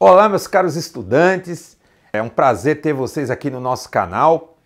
Olá, meus caros estudantes. É um prazer ter vocês aqui no nosso canal.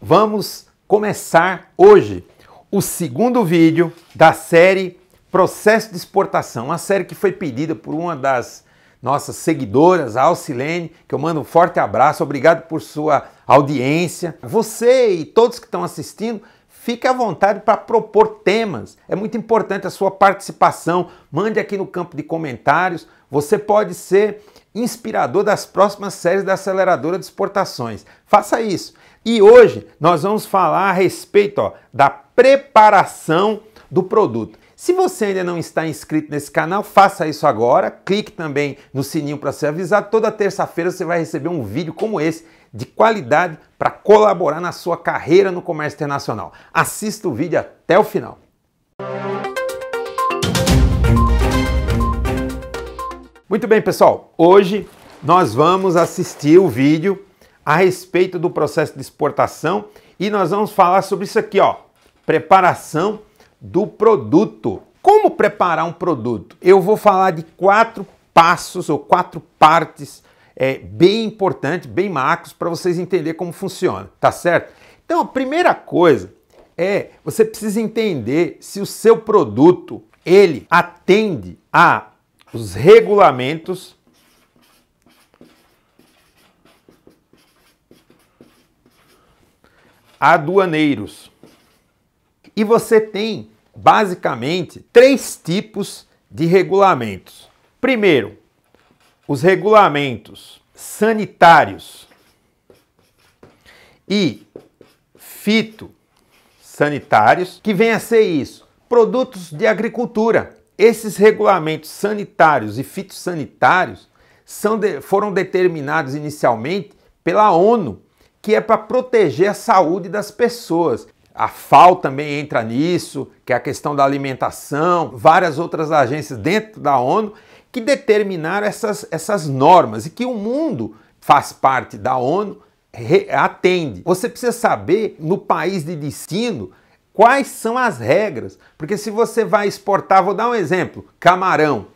Vamos começar hoje o segundo vídeo da série Processo de Exportação, uma série que foi pedida por uma das nossas seguidoras, a Alcilene, que eu mando um forte abraço, obrigado por sua audiência. Você e todos que estão assistindo, fique à vontade para propor temas. É muito importante a sua participação. Mande aqui no campo de comentários. Você pode ser inspirador das próximas séries da aceleradora de exportações. Faça isso. E hoje nós vamos falar a respeito ó, da preparação do produto. Se você ainda não está inscrito nesse canal, faça isso agora. Clique também no sininho para ser avisado. Toda terça-feira você vai receber um vídeo como esse de qualidade para colaborar na sua carreira no comércio internacional. Assista o vídeo até o final. Muito bem, pessoal. Hoje nós vamos assistir o vídeo a respeito do processo de exportação e nós vamos falar sobre isso aqui, ó. Preparação do produto. Como preparar um produto? Eu vou falar de quatro passos ou quatro partes é, bem importantes, bem macros, para vocês entenderem como funciona, tá certo? Então, a primeira coisa é você precisa entender se o seu produto ele atende a os regulamentos aduaneiros. E você tem basicamente três tipos de regulamentos. Primeiro, os regulamentos sanitários e fitossanitários, que vem a ser isso: produtos de agricultura. Esses regulamentos sanitários e fitossanitários de, foram determinados inicialmente pela ONU, que é para proteger a saúde das pessoas. A FAO também entra nisso, que é a questão da alimentação, várias outras agências dentro da ONU que determinaram essas, essas normas e que o mundo faz parte da ONU atende. Você precisa saber no país de destino Quais são as regras? Porque se você vai exportar, vou dar um exemplo, camarão.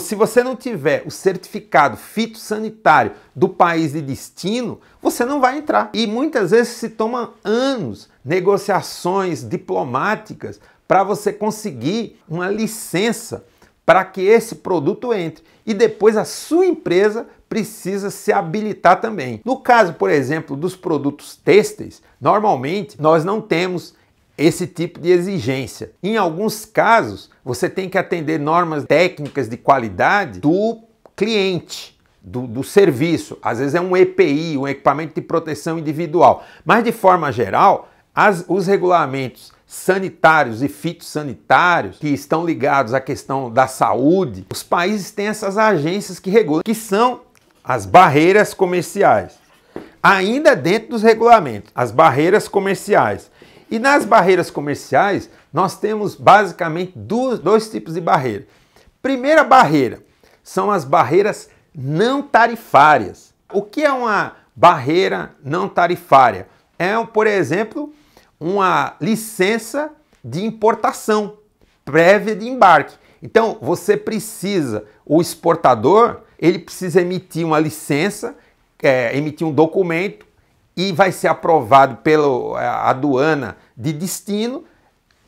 Se você não tiver o certificado fitossanitário do país de destino, você não vai entrar. E muitas vezes se toma anos, negociações diplomáticas, para você conseguir uma licença para que esse produto entre. E depois a sua empresa precisa se habilitar também. No caso, por exemplo, dos produtos têxteis, normalmente nós não temos esse tipo de exigência. Em alguns casos, você tem que atender normas técnicas de qualidade do cliente. Do, do, serviço, às vezes é um EPI, um equipamento de proteção individual. Mas, de forma geral, as, os regulamentos sanitários e fitossanitários que estão ligados à questão da saúde, os países têm essas agências que regulam, que são as barreiras comerciais. Ainda dentro dos regulamentos, as barreiras comerciais. E nas barreiras comerciais, nós temos basicamente dois, dois tipos de barreira. Primeira barreira são as barreiras não tarifárias. O que é uma barreira não tarifária? É, por exemplo, uma licença de importação prévia de embarque. Então, você precisa, o exportador, ele precisa emitir uma licença, é, emitir um documento e vai ser aprovado pela é, aduana de destino,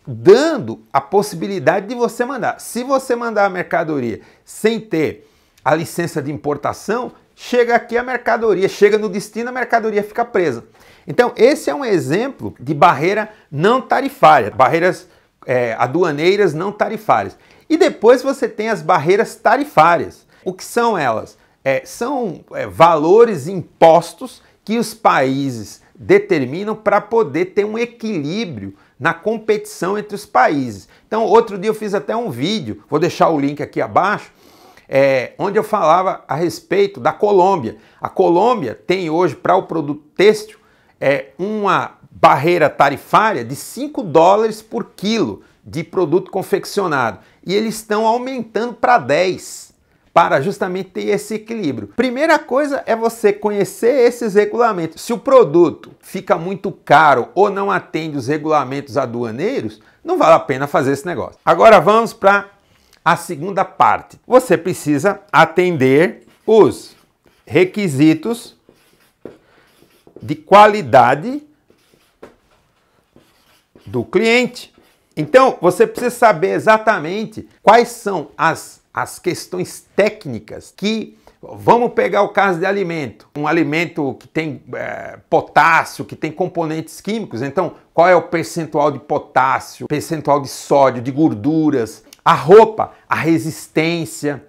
dando a possibilidade de você mandar. Se você mandar a mercadoria sem ter a licença de importação, chega aqui a mercadoria, chega no destino, a mercadoria fica presa. Então, esse é um exemplo de barreira não tarifária, barreiras é, aduaneiras não tarifárias. E depois você tem as barreiras tarifárias. O que são elas? É, são é, valores impostos que os países determinam para poder ter um equilíbrio na competição entre os países. Então, outro dia eu fiz até um vídeo, vou deixar o link aqui abaixo, é, onde eu falava a respeito da Colômbia. A Colômbia tem hoje para o produto têxtil é, uma barreira tarifária de 5 dólares por quilo de produto confeccionado e eles estão aumentando para 10 para justamente ter esse equilíbrio. Primeira coisa é você conhecer esses regulamentos. Se o produto fica muito caro ou não atende os regulamentos aduaneiros, não vale a pena fazer esse negócio. Agora vamos para a segunda parte. Você precisa atender os requisitos de qualidade do cliente. Então, você precisa saber exatamente quais são as as questões técnicas que Vamos pegar o caso de alimento, um alimento que tem é, potássio, que tem componentes químicos. Então, qual é o percentual de potássio, percentual de sódio, de gorduras? A roupa, a resistência.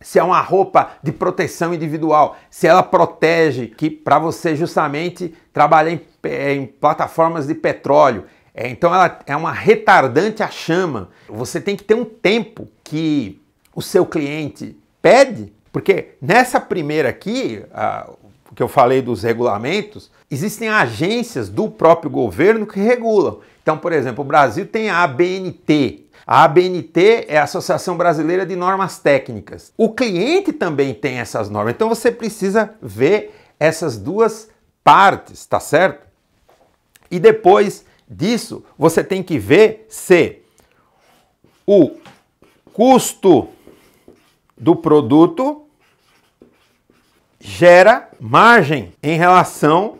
Se é uma roupa de proteção individual, se ela protege, que para você justamente trabalhar em, é, em plataformas de petróleo, é, então ela é uma retardante à chama. Você tem que ter um tempo que o seu cliente pede, porque nessa primeira aqui, a, que eu falei dos regulamentos, existem agências do próprio governo que regulam. Então, por exemplo, o Brasil tem a ABNT. A ABNT é a Associação Brasileira de Normas Técnicas. O cliente também tem essas normas. Então você precisa ver essas duas partes, tá certo? E depois disso, você tem que ver se o custo do produto gera margem em relação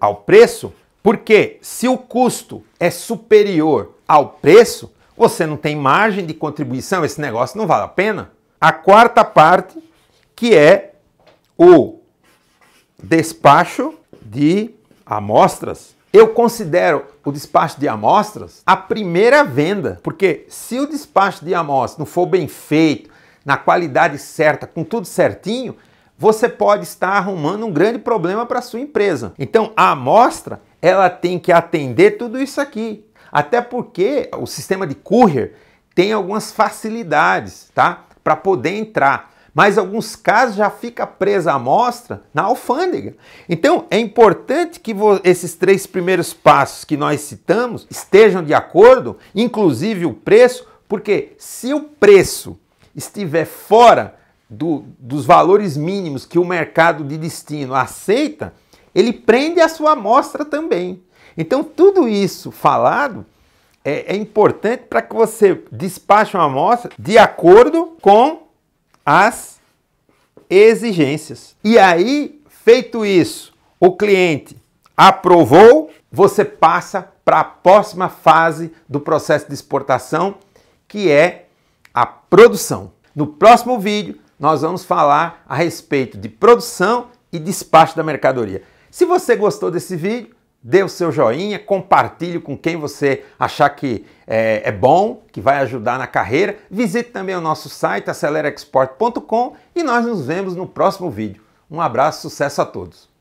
ao preço, porque se o custo é superior ao preço, você não tem margem de contribuição, esse negócio não vale a pena. A quarta parte, que é o despacho de amostras. Eu considero o despacho de amostras a primeira venda, porque se o despacho de amostras não for bem feito, na qualidade certa, com tudo certinho, você pode estar arrumando um grande problema para sua empresa. Então, a amostra, ela tem que atender tudo isso aqui. Até porque o sistema de courier tem algumas facilidades, tá? Para poder entrar. Mas alguns casos já fica presa a amostra na alfândega. Então, é importante que esses três primeiros passos que nós citamos estejam de acordo, inclusive o preço, porque se o preço estiver fora do, dos valores mínimos que o mercado de destino aceita, ele prende a sua amostra também. Então, tudo isso falado é, é importante para que você despache uma amostra de acordo com as exigências. E aí, feito isso, o cliente aprovou, você passa para a próxima fase do processo de exportação, que é a produção. No próximo vídeo, nós vamos falar a respeito de produção e despacho da mercadoria. Se você gostou desse vídeo, dê o seu joinha, compartilhe com quem você achar que é, é, bom, que vai ajudar na carreira. Visite também o nosso site acelerexport.com e nós nos vemos no próximo vídeo. Um abraço, sucesso a todos!